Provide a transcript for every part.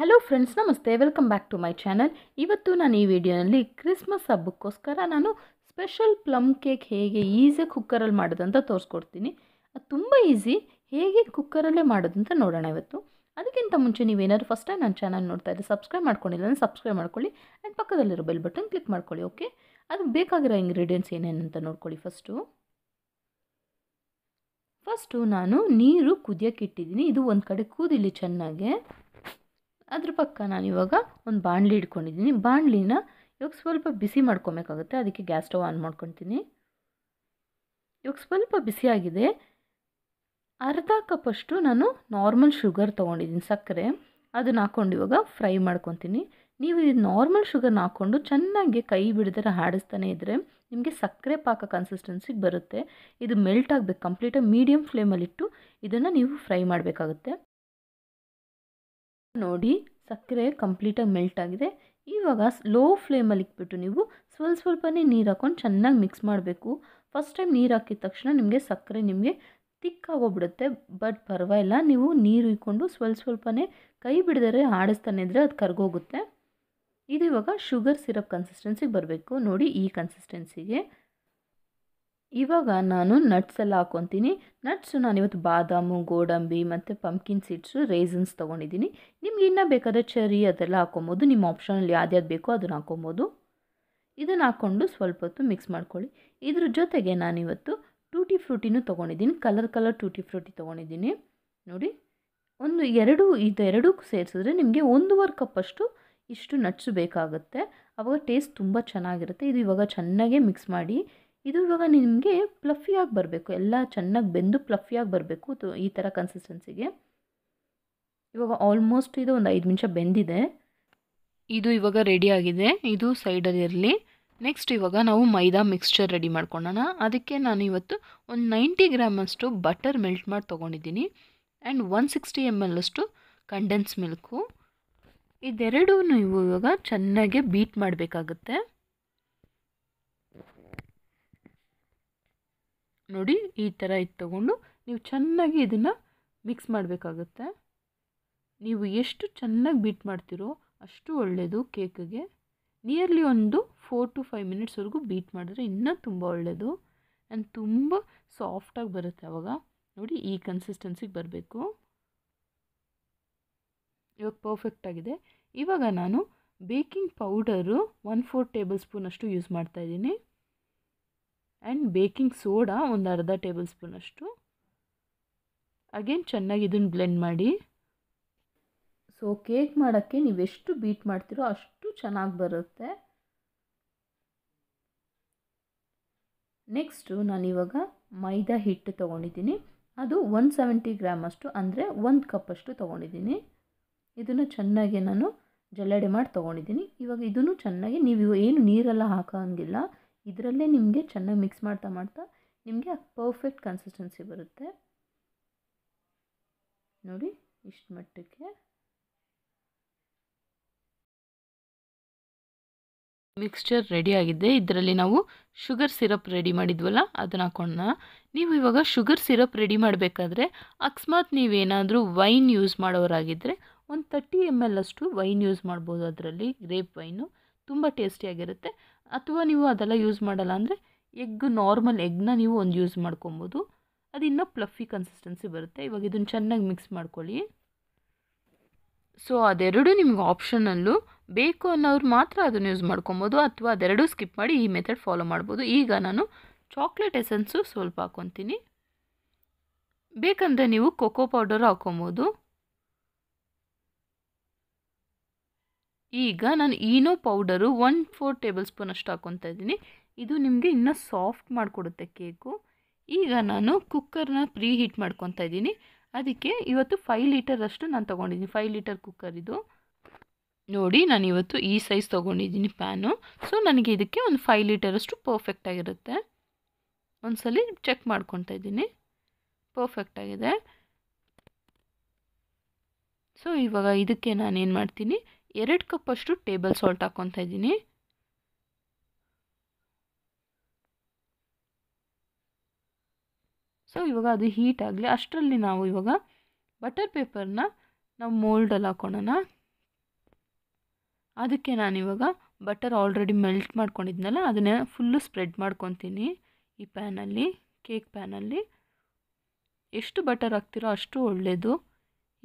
hello friends ನಮಸ್ತೆ welcome back to my channel ಇವತ್ತು ನಾನು ಈ ವಿಡಿಯೋನಲ್ಲಿ ಕ್ರಿಸ್ಮಸ್ ಹಬ್ಬಕ್ಕೋಸ್ಕರ ನಾನು ಸ್ಪೆಷಲ್ ಪ್ಲಮ್ ಕೇಕ್ ಹೇಗೆ ಈಸಿಯಾಗಿ ಕುಕ್ಕರಲ್ಲಿ ಮಾಡೋದಂತ ತೋರಿಸ್ಕೊಡ್ತೀನಿ ಅದು ತುಂಬ ಈಸಿ ಹೇಗೆ ಕುಕ್ಕರಲ್ಲೇ ಮಾಡೋದಂತ ನೋಡೋಣ ಇವತ್ತು ಅದಕ್ಕಿಂತ ಮುಂಚೆ ನೀವೇನಾದ್ರು ಫಸ್ಟ್ ಟೈಮ್ ನನ್ನ ಚಾನಲ್ ನೋಡ್ತಾ ಇದ್ದೆ ಸಬ್ಸ್ಕ್ರೈಬ್ ಮಾಡ್ಕೊಂಡಿಲ್ಲ ಅಂದರೆ ಸಬ್ಸ್ಕ್ರೈಬ್ ಮಾಡ್ಕೊಳ್ಳಿ ಆ್ಯಂಡ್ ಪಕ್ಕದಲ್ಲಿರೋ ಬೆಲ್ ಬಟನ್ ಕ್ಲಿಕ್ ಮಾಡ್ಕೊಳ್ಳಿ ಓಕೆ ಅದು ಬೇಕಾಗಿರೋ ಇಂಗ್ರೀಡಿಯೆಂಟ್ಸ್ ಅಂತ ನೋಡ್ಕೊಳ್ಳಿ ಫಸ್ಟು ಫಸ್ಟು ನಾನು ನೀರು ಕುದಿಯೋಕ್ಕಿಟ್ಟಿದ್ದೀನಿ ಇಟ್ಟಿದ್ದೀನಿ ಇದು ಒಂದು ಕಡೆ ಕೂದಿಲಿ ಚೆನ್ನಾಗೆ ಅದ್ರ ಪಕ್ಕ ನಾನು ಇವಾಗ ಒಂದು ಬಾಣಲಿ ಇಟ್ಕೊಂಡಿದ್ದೀನಿ ಬಾಣಲಿನ ಇವಾಗ ಸ್ವಲ್ಪ ಬಿಸಿ ಮಾಡ್ಕೊಬೇಕಾಗುತ್ತೆ ಅದಕ್ಕೆ ಗ್ಯಾಸ್ ಸ್ಟವ್ ಆನ್ ಮಾಡ್ಕೊತೀನಿ ಇವಾಗ ಸ್ವಲ್ಪ ಬಿಸಿಯಾಗಿದೆ ಅರ್ಧ ಕಪ್ಪಷ್ಟು ನಾನು ನಾರ್ಮಲ್ ಶುಗರ್ ತೊಗೊಂಡಿದ್ದೀನಿ ಸಕ್ಕರೆ ಅದನ್ನ ಹಾಕ್ಕೊಂಡು ಇವಾಗ ಫ್ರೈ ಮಾಡ್ಕೊತೀನಿ ನೀವು ಇದು ನಾರ್ಮಲ್ ಶುಗರ್ನ ಹಾಕ್ಕೊಂಡು ಚೆನ್ನಾಗಿ ಕೈ ಬಿಡಿದರೆ ಹಾಡಿಸ್ತಾನೆ ಇದ್ದರೆ ನಿಮಗೆ ಸಕ್ಕರೆ ಪಾಕ ಕನ್ಸಿಸ್ಟೆನ್ಸಿಗೆ ಬರುತ್ತೆ ಇದು ಮೆಲ್ಟ್ ಆಗಬೇಕು ಕಂಪ್ಲೀಟಾಗಿ ಮೀಡಿಯಮ್ ಫ್ಲೇಮಲ್ಲಿಟ್ಟು ಇದನ್ನು ನೀವು ಫ್ರೈ ಮಾಡಬೇಕಾಗುತ್ತೆ ನೋಡಿ ಸಕ್ಕರೆ ಕಂಪ್ಲೀಟಾಗಿ ಮೆಲ್ಟ್ ಆಗಿದೆ ಇವಾಗ ಸ್ಲೋ ಫ್ಲೇಮಲ್ಲಿ ಇಟ್ಬಿಟ್ಟು ನೀವು ಸ್ವಲ್ಪ ಸ್ವಲ್ಪನೇ ನೀರು ಹಾಕ್ಕೊಂಡು ಚೆನ್ನಾಗಿ ಮಿಕ್ಸ್ ಮಾಡಬೇಕು ಫಸ್ಟ್ ಟೈಮ್ ನೀರು ಹಾಕಿದ ತಕ್ಷಣ ನಿಮಗೆ ಸಕ್ಕರೆ ನಿಮಗೆ ತಿಕ್ಕಾಗೋಗ್ಬಿಡುತ್ತೆ ಬಟ್ ಪರವಾಗಿಲ್ಲ ನೀವು ನೀರು ಇಕ್ಕೊಂಡು ಸ್ವಲ್ಪ ಸ್ವಲ್ಪನೇ ಕೈ ಬಿಡದರೆ ಆಡಿಸ್ತಾನೆ ಇದ್ದರೆ ಅದು ಕರ್ಗೋಗುತ್ತೆ ಇದು ಇವಾಗ ಶುಗರ್ ಸಿರಪ್ ಕನ್ಸಿಸ್ಟೆನ್ಸಿಗೆ ಬರಬೇಕು ನೋಡಿ ಈ ಕನ್ಸಿಸ್ಟೆನ್ಸಿಗೆ ಇವಾಗ ನಾನು ನಟ್ಸ್ ಎಲ್ಲ ಹಾಕ್ಕೊತೀನಿ ನಟ್ಸು ಇವತ್ತು ಬಾದಾಮು ಗೋಡಂಬಿ ಮತ್ತು ಪಂಪ್ಕಿನ್ ಸೀಡ್ಸು ರೇಸನ್ಸ್ ತೊಗೊಂಡಿದ್ದೀನಿ ನಿಮ್ಗೆ ಇನ್ನೂ ಬೇಕಾದರೆ ಚೆರಿ ಅದೆಲ್ಲ ಹಾಕೊಬೋದು ನಿಮ್ಮ ಆಪ್ಷನಲ್ಲಿ ಯಾವ್ದ್ಯಾವ್ದು ಬೇಕೋ ಅದನ್ನು ಹಾಕ್ಕೊಬೋದು ಇದನ್ನು ಹಾಕ್ಕೊಂಡು ಸ್ವಲ್ಪ ಹೊತ್ತು ಮಿಕ್ಸ್ ಮಾಡ್ಕೊಳ್ಳಿ ಇದ್ರ ಜೊತೆಗೆ ನಾನಿವತ್ತು ಟೂಟಿ ಫ್ರೂಟಿನೂ ತೊಗೊಂಡಿದ್ದೀನಿ ಕಲರ್ ಕಲರ್ ಟೂಟಿ ಫ್ರೂಟಿ ತೊಗೊಂಡಿದ್ದೀನಿ ನೋಡಿ ಒಂದು ಎರಡು ಇದೆರಡೂ ಸೇರಿಸಿದ್ರೆ ನಿಮಗೆ ಒಂದೂವರೆ ಕಪ್ಪಷ್ಟು ಇಷ್ಟು ನಟ್ಸು ಬೇಕಾಗುತ್ತೆ ಆವಾಗ ಟೇಸ್ಟ್ ತುಂಬ ಚೆನ್ನಾಗಿರುತ್ತೆ ಇದು ಇವಾಗ ಚೆನ್ನಾಗೇ ಮಿಕ್ಸ್ ಮಾಡಿ ಇದು ಇವಾಗ ನಿಮಗೆ ಪ್ಲಫಿಯಾಗಿ ಬರಬೇಕು ಎಲ್ಲ ಚೆನ್ನಾಗಿ ಬೆಂದು ಪ್ಲಫಿಯಾಗಿ ಬರಬೇಕು ಈ ಥರ ಕನ್ಸಿಸ್ಟೆನ್ಸಿಗೆ ಇವಾಗ ಆಲ್ಮೋಸ್ಟ್ ಇದು ಒಂದು ಐದು ನಿಮಿಷ ಬೆಂದಿದೆ ಇದು ಇವಾಗ ರೆಡಿ ಆಗಿದೆ ಇದು ಸೈಡಲ್ಲಿ ಇರಲಿ ನೆಕ್ಸ್ಟ್ ಇವಾಗ ನಾವು ಮೈದಾ ಮಿಕ್ಸ್ಚರ್ ರೆಡಿ ಮಾಡ್ಕೊಳ್ಳೋಣ ಅದಕ್ಕೆ ನಾನು ಇವತ್ತು ಒಂದು ನೈಂಟಿ ಗ್ರಾಮಷ್ಟು ಬಟರ್ ಮೆಲ್ಟ್ ಮಾಡಿ ತೊಗೊಂಡಿದ್ದೀನಿ and one sixty M L ಅಷ್ಟು ಕಂಡೆನ್ಸ್ ಮಿಲ್ಕು ಇದೆರಡೂ ನೀವು ಇವಾಗ ಚೆನ್ನಾಗೆ ಬೀಟ್ ಮಾಡಬೇಕಾಗುತ್ತೆ ನೋಡಿ ಈ ಥರ ತಗೊಂಡು ನೀವು ಚೆನ್ನಾಗಿ ಇದನ್ನು ಮಿಕ್ಸ್ ಮಾಡಬೇಕಾಗುತ್ತೆ ನೀವು ಎಷ್ಟು ಚೆನ್ನಾಗಿ ಬೀಟ್ ಮಾಡ್ತೀರೋ ಅಷ್ಟು ಒಳ್ಳೆಯದು ಕೇಕಿಗೆ ನಿಯರ್ಲಿ ಒಂದು ಫೋರ್ ಟು ಫೈವ್ ಮಿನಿಟ್ಸ್ವರೆಗೂ ಬೀಟ್ ಮಾಡಿದ್ರೆ ಇನ್ನೂ ತುಂಬ ಒಳ್ಳೆಯದು ಆ್ಯಂಡ್ ತುಂಬ ಸಾಫ್ಟಾಗಿ ಬರುತ್ತೆ ಆವಾಗ ನೋಡಿ ಈ ಕನ್ಸಿಸ್ಟೆನ್ಸಿಗೆ ಬರಬೇಕು ಇವಾಗ ಪರ್ಫೆಕ್ಟಾಗಿದೆ ಇವಾಗ ನಾನು baking powder one four table ಸ್ಪೂನಷ್ಟು ಯೂಸ್ ಮಾಡ್ತಾಯಿದ್ದೀನಿ ಆ್ಯಂಡ್ ಬೇಕಿಂಗ್ ಸೋಡಾ ಒಂದು ಅರ್ಧ ಟೇಬಲ್ ಸ್ಪೂನಷ್ಟು ಅಗೇನ್ ಚೆನ್ನಾಗಿ ಇದನ್ನು ಬ್ಲೆಂಡ್ ಮಾಡಿ ಸೊ ಕೇಕ್ ಮಾಡೋಕ್ಕೆ ನೀವೆಷ್ಟು ಬೀಟ್ ಮಾಡ್ತೀರೋ ಅಷ್ಟು ಚೆನ್ನಾಗಿ ಬರುತ್ತೆ ನೆಕ್ಸ್ಟು ನಾನಿವಾಗ ಮೈದಾ ಹಿಟ್ಟು ತೊಗೊಂಡಿದ್ದೀನಿ ಅದು ಒನ್ ಸೆವೆಂಟಿ ಅಷ್ಟು ಅಂದರೆ ಒಂದು ಕಪ್ಪಷ್ಟು ತೊಗೊಂಡಿದ್ದೀನಿ ಇದನ್ನು ಚೆನ್ನಾಗಿ ನಾನು ಜಲ್ಲಡೆ ಮಾಡಿ ತೊಗೊಂಡಿದ್ದೀನಿ ಇವಾಗ ಇದನ್ನು ಚೆನ್ನಾಗಿ ನೀವು ಏನು ನೀರೆಲ್ಲ ಹಾಕೋಂಗಿಲ್ಲ ಇದರಲ್ಲೇ ನಿಮಗೆ ಚೆನ್ನಾಗಿ ಮಿಕ್ಸ್ ಮಾಡ್ತಾ ಮಾಡ್ತಾ ನಿಮಗೆ ಪರ್ಫೆಕ್ಟ್ ಕನ್ಸಿಸ್ಟೆನ್ಸಿ ಬರುತ್ತೆ ನೋಡಿ ಇಷ್ಟು ಮಟ್ಟಕ್ಕೆ ಮಿಕ್ಸ್ಚರ್ ರೆಡಿ ಆಗಿದೆ ಇದರಲ್ಲಿ ನಾವು ಶುಗರ್ ಸಿರಪ್ ರೆಡಿ ಮಾಡಿದ್ವಲ್ಲ ಅದನ್ನ ಹಾಕೋಣ ನೀವು ಇವಾಗ ಶುಗರ್ ಸಿರಪ್ ರೆಡಿ ಮಾಡಬೇಕಾದ್ರೆ ಅಕಸ್ಮಾತ್ ನೀವೇನಾದರೂ ವೈನ್ ಯೂಸ್ ಮಾಡೋರಾಗಿದ್ದರೆ ಒಂದು ತರ್ಟಿ ಎಮ್ ಎಲ್ ಅಷ್ಟು ವೈನ್ ಯೂಸ್ ಮಾಡ್ಬೋದು ಅದರಲ್ಲಿ ಗ್ರೇಪ್ ವೈನು ತುಂಬ ಟೇಸ್ಟಿಯಾಗಿರುತ್ತೆ ಅಥವಾ ನೀವು ಅದೆಲ್ಲ ಯೂಸ್ ಮಾಡಲ್ಲ ಅಂದರೆ ಎಗ್ ನಾರ್ಮಲ್ ಎಗ್ನ ನೀವು ಒಂದು ಯೂಸ್ ಮಾಡ್ಕೊಬೋದು ಅದು ಇನ್ನೂ ಪ್ಲಫಿ ಕನ್ಸಿಸ್ಟೆನ್ಸಿ ಬರುತ್ತೆ ಇವಾಗ ಇದನ್ನು ಚೆನ್ನಾಗಿ ಮಿಕ್ಸ್ ಮಾಡ್ಕೊಳ್ಳಿ ಸೊ ಅದೆರಡು ನಿಮ್ಗೆ ಆಪ್ಷನಲ್ಲೂ ಬೇಕು ಅನ್ನೋರು ಮಾತ್ರ ಅದನ್ನು ಯೂಸ್ ಮಾಡ್ಕೊಬೋದು ಅಥವಾ ಅದೆರಡೂ ಸ್ಕಿಪ್ ಮಾಡಿ ಈ ಮೆಥಡ್ ಫಾಲೋ ಮಾಡ್ಬೋದು ಈಗ ನಾನು ಚಾಕ್ಲೇಟ್ ಎಸೆನ್ಸು ಸ್ವಲ್ಪ ಹಾಕ್ಕೊತೀನಿ ಬೇಕಂದರೆ ನೀವು ಕೊಕೋ ಪೌಡರ್ ಹಾಕ್ಕೊಬೋದು ಈಗ ನಾನು Eno powder one four tablespoon ಅಷ್ಟು ಹಾಕ್ಕೊತಾ ಇದ್ದೀನಿ ಇದು ನಿಮಗೆ ಇನ್ನೂ ಸಾಫ್ಟ್ ಮಾಡಿಕೊಡುತ್ತೆ ಕೇಕು ಈಗ ನಾನು ಕುಕ್ಕರ್ನ ಪ್ರೀ ಹೀಟ್ ಮಾಡ್ಕೊತಾ ಇದ್ದೀನಿ ಅದಕ್ಕೆ ಇವತ್ತು ಫೈವ್ ಲೀಟರಷ್ಟು ನಾನು ತೊಗೊಂಡಿದ್ದೀನಿ ಫೈವ್ ಲೀಟರ್ ಕುಕ್ಕರ್ ಇದು ನೋಡಿ ನಾನು ಇವತ್ತು ಈ ಸೈಜ್ ತೊಗೊಂಡಿದ್ದೀನಿ ಪ್ಯಾನು ಸೊ ನನಗೆ ಇದಕ್ಕೆ ಒಂದು ಫೈವ್ ಲೀಟರಷ್ಟು ಪರ್ಫೆಕ್ಟಾಗಿರುತ್ತೆ ಒಂದು ಸಲ ಚೆಕ್ ಮಾಡ್ಕೊತಾ ಇದ್ದೀನಿ ಪರ್ಫೆಕ್ಟಾಗಿದೆ ಸೊ ಇವಾಗ ಇದಕ್ಕೆ ನಾನು ಏನು ಮಾಡ್ತೀನಿ ಎರಡು ಕಪ್ಪಷ್ಟು ಟೇಬಲ್ ಸಾಲ್ಟ್ ಹಾಕ್ಕೊತಾ ಇದ್ದೀನಿ ಸೊ ಇವಾಗ ಅದು ಹೀಟ್ ಆಗಲಿ ಅಷ್ಟರಲ್ಲಿ ನಾವು ಇವಾಗ ಬಟರ್ ಪೇಪರ್ನ ನಾವು ಮೋಲ್ಡಲ್ಲಿ ಹಾಕ್ಕೊಳ್ಳೋಣ ಅದಕ್ಕೆ ನಾನು ಇವಾಗ ಬಟರ್ ಆಲ್ರೆಡಿ ಮೆಲ್ಟ್ ಮಾಡ್ಕೊಂಡಿದ್ನಲ್ಲ ಅದನ್ನೇ ಫುಲ್ಲು ಸ್ಪ್ರೆಡ್ ಮಾಡ್ಕೊತೀನಿ ಈ ಪ್ಯಾನಲ್ಲಿ ಕೇಕ್ ಪ್ಯಾನಲ್ಲಿ ಎಷ್ಟು ಬಟರ್ ಹಾಕ್ತಿರೋ ಅಷ್ಟು ಒಳ್ಳೆಯದು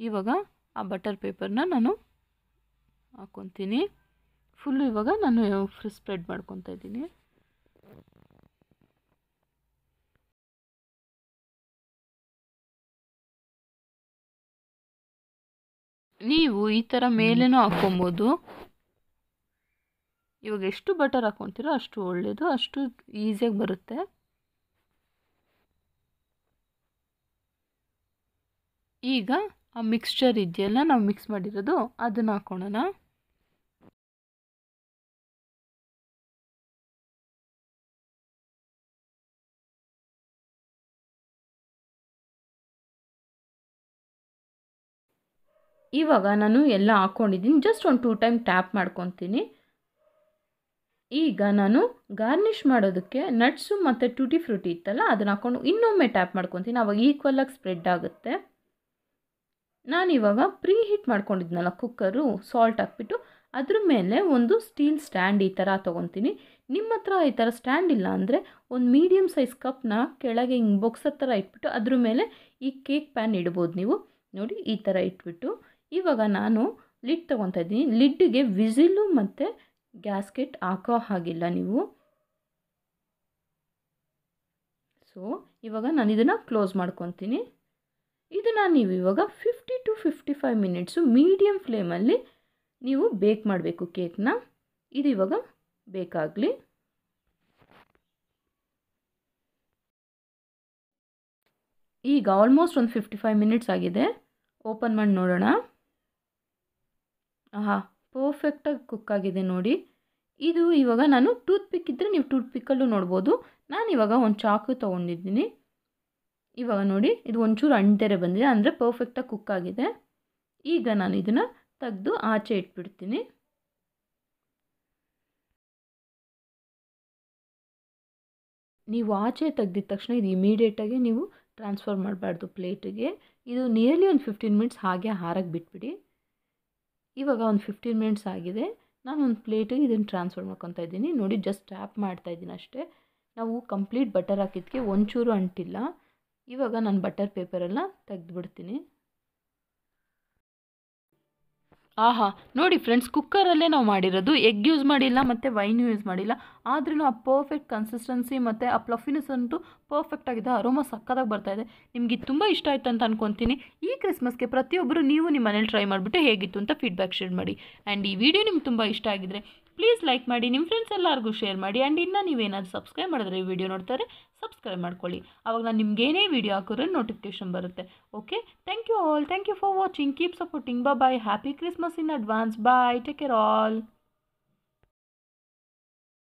ಇವಾಗ ಆ ಬಟರ್ ಪೇಪರ್ನ ನಾನು ಹಾಕ್ಕೊತೀನಿ ಫುಲ್ಲು ಇವಾಗ ನಾನು ಸ್ಪ್ರೆಡ್ ಮಾಡ್ಕೊತ ಇದ್ದೀನಿ ನೀವು ಈ ಥರ ಮೇಲೇನೂ ಹಾಕ್ಕೊಬೋದು ಇವಾಗ ಎಷ್ಟು ಬಟರ್ ಹಾಕ್ಕೊತೀರೋ ಅಷ್ಟು ಒಳ್ಳೆಯದು ಅಷ್ಟು ಈಸಿಯಾಗಿ ಬರುತ್ತೆ ಈಗ ಆ ಮಿಕ್ಸ್ಚರ್ ಇದೆಯಲ್ಲ ನಾವು ಮಿಕ್ಸ್ ಮಾಡಿರೋದು ಅದನ್ನು ಹಾಕ್ಕೊಳ್ಳೋಣ ಇವಾಗ ನಾನು ಎಲ್ಲ ಹಾಕ್ಕೊಂಡಿದ್ದೀನಿ ಜಸ್ಟ್ ಒಂದು ಟೂ ಟೈಮ್ ಟ್ಯಾಪ್ ಮಾಡ್ಕೊತೀನಿ ಈಗ ನಾನು ಗಾರ್ನಿಷ್ ಮಾಡೋದಕ್ಕೆ ನಟ್ಸು ಮತ್ತು ಟೂಟಿ ಫ್ರೂಟಿ ಇತ್ತಲ್ಲ ಅದನ್ನ ಹಾಕ್ಕೊಂಡು ಇನ್ನೊಮ್ಮೆ ಟ್ಯಾಪ್ ಮಾಡ್ಕೊತೀನಿ ಆವಾಗ ಈಕ್ವಲಾಗಿ ಸ್ಪ್ರೆಡ್ ಆಗುತ್ತೆ ನಾನಿವಾಗ ಪ್ರೀ ಹೀಟ್ ಮಾಡ್ಕೊಂಡಿದ್ನಲ್ಲ ಕುಕ್ಕರು ಸಾಲ್ಟ್ ಹಾಕ್ಬಿಟ್ಟು ಅದ್ರ ಮೇಲೆ ಒಂದು ಸ್ಟೀಲ್ ಸ್ಟ್ಯಾಂಡ್ ಈ ಥರ ತೊಗೊತೀನಿ ನಿಮ್ಮ ಹತ್ರ ಈ ಥರ ಸ್ಟ್ಯಾಂಡ್ ಇಲ್ಲ ಅಂದರೆ ಒಂದು ಮೀಡಿಯಮ್ ಸೈಜ್ ಕಪ್ನ ಕೆಳಗೆ ಹಿಂಗೆ ಬೊಕ್ಸ್ ಥರ ಇಟ್ಬಿಟ್ಟು ಅದ್ರ ಮೇಲೆ ಈ ಕೇಕ್ ಪ್ಯಾನ್ ಇಡ್ಬೋದು ನೀವು ನೋಡಿ ಈ ಥರ ಇಟ್ಬಿಟ್ಟು ಇವಾಗ ನಾನು ಲಿಡ್ ತೊಗೊತಾ ಇದ್ದೀನಿ ಲಿಡ್ಗೆ ವಿಸಿಲು ಮತ್ತು ಗ್ಯಾಸ್ಕೆಟ್ ಹಾಕೋ ಹಾಗಿಲ್ಲ ನೀವು ಸೊ ಇವಾಗ ನಾನು ಇದನ್ನು ಕ್ಲೋಸ್ ಮಾಡ್ಕೊತೀನಿ ಇದನ್ನು ನೀವು ಇವಾಗ fifty to fifty five minutes medium ಫ್ಲೇಮಲ್ಲಿ ನೀವು ಬೇಕ್ ಮಾಡಬೇಕು ಕೇಕ್ನ ಇದು ಇವಾಗ ಬೇಕಾಗಲಿ ಈಗ ಆಲ್ಮೋಸ್ಟ್ ಒಂದು ಫಿಫ್ಟಿ ಫೈವ್ ಮಿನಿಟ್ಸ್ ಆಗಿದೆ ಓಪನ್ ಮಾಡಿ ನೋಡೋಣ ಆಹಾ ಪರ್ಫೆಕ್ಟಾಗಿ ಕುಕ್ ಆಗಿದೆ ನೋಡಿ ಇದು ಇವಾಗ ನಾನು ಟೂತ್ ಪಿಕ್ ಇದ್ದರೆ ನೀವು ಟೂತ್ ಪಿಕ್ಕಲ್ಲೂ ನೋಡ್ಬೋದು ನಾನು ಇವಾಗ ಒಂದು ಚಾಕು ತೊಗೊಂಡಿದ್ದೀನಿ ಇವಾಗ ನೋಡಿ ಇದು ಒಂಚೂರು ಅಂಟೆರೆ ಬಂದಿದೆ ಅಂದರೆ ಪರ್ಫೆಕ್ಟಾಗಿ ಕುಕ್ ಆಗಿದೆ ಈಗ ನಾನು ಇದನ್ನು ತೆಗೆದು ಆಚೆ ಇಟ್ಬಿಡ್ತೀನಿ ನೀವು ಆಚೆ ತೆಗೆದಿದ ತಕ್ಷಣ ಇದು ಇಮಿಡಿಯೇಟಾಗಿ ನೀವು ಟ್ರಾನ್ಸ್ಫರ್ ಮಾಡಬಾರ್ದು ಪ್ಲೇಟಿಗೆ ಇದು ನಿಯರ್ಲಿ ಒಂದು ಫಿಫ್ಟೀನ್ ಮಿನಿಟ್ಸ್ ಹಾಗೆ ಹಾರಕ್ಕೆ ಬಿಟ್ಬಿಡಿ ಇವಾಗ ಒಂದು ಫಿಫ್ಟೀನ್ ಮಿನಿಟ್ಸ್ ಆಗಿದೆ ನಾನು ಒಂದು ಪ್ಲೇಟಿಗೆ ಇದನ್ನು ಟ್ರಾನ್ಸ್ಫರ್ ಮಾಡ್ಕೊತಾ ಇದ್ದೀನಿ ನೋಡಿ ಜಸ್ಟ್ ಟ್ಯಾಪ್ ಮಾಡ್ತಾ ಇದ್ದೀನಿ ಅಷ್ಟೇ ನಾವು ಕಂಪ್ಲೀಟ್ ಬಟರ್ ಹಾಕಿದ್ಕೆ ಒಂಚೂರು ಅಂಟಿಲ್ಲ ಇವಾಗ ನಾನು ಬಟರ್ ಪೇಪರೆಲ್ಲ ತೆಗೆದುಬಿಡ್ತೀನಿ ಆಹಾ ನೋಡಿ ಫ್ರೆಂಡ್ಸ್ ಕುಕ್ಕರಲ್ಲೇ ನಾವು ಮಾಡಿರೋದು ಎಗ್ ಯೂಸ್ ಮಾಡಿಲ್ಲ ಮತ್ತು ವೈನ್ ಯೂಸ್ ಮಾಡಿಲ್ಲ ಆದ್ರೂ ಆ ಪರ್ಫೆಕ್ಟ್ ಕನ್ಸಿಸ್ಟೆನ್ಸಿ ಮತ್ತು ಆ ಪ್ಲಫಿನೆಸ್ ಅಂತೂ ಪರ್ಫೆಕ್ಟ್ ಆಗಿದೆ ಅರೋಮ ಬರ್ತಾ ಇದೆ ನಿಮಗೆ ತುಂಬ ಇಷ್ಟ ಆಯಿತು ಅಂತ ಅನ್ಕೊತೀನಿ ಈ ಕ್ರಿಸ್ಮಸ್ಗೆ ಪ್ರತಿಯೊಬ್ಬರು ನೀವು ನಿಮ್ಮ ಮನೇಲಿ ಟ್ರೈ ಮಾಡಿಬಿಟ್ಟು ಹೇಗಿತ್ತು ಅಂತ ಫೀಡ್ಬ್ಯಾಕ್ ಶೇರ್ ಮಾಡಿ ಆ್ಯಂಡ್ ಈ ವಿಡಿಯೋ ನಿಮ್ಗೆ ತುಂಬ ಇಷ್ಟ ಆಗಿದ್ರೆ ಪ್ಲೀಸ್ ಲೈಕ್ ಮಾಡಿ ನಿಮ್ಮ ಫ್ರೆಂಡ್ಸ್ ಎಲ್ಲರಿಗೂ ಶೇರ್ ಮಾಡಿ ಆ್ಯಂಡ್ ಇನ್ನು ನೀವೇನಾದರೂ ಸಬ್ಸ್ಕ್ರೈಬ್ ಮಾಡಿದ್ರೆ ಈ ವಿಡಿಯೋ ನೋಡ್ತಾರೆ ಸಬ್ಸ್ಕ್ರೈಬ್ ಮಾಡ್ಕೊಳ್ಳಿ ಅವಾಗ ನಾನು ನಿಮ್ಗೇನೇ ವಿಡಿಯೋ ಹಾಕಿದ್ರೆ ನೋಟಿಫಿಕೇಶನ್ ಬರುತ್ತೆ okay thank you all thank you for watching keep supporting ಬ bye happy Christmas in advance bye take care all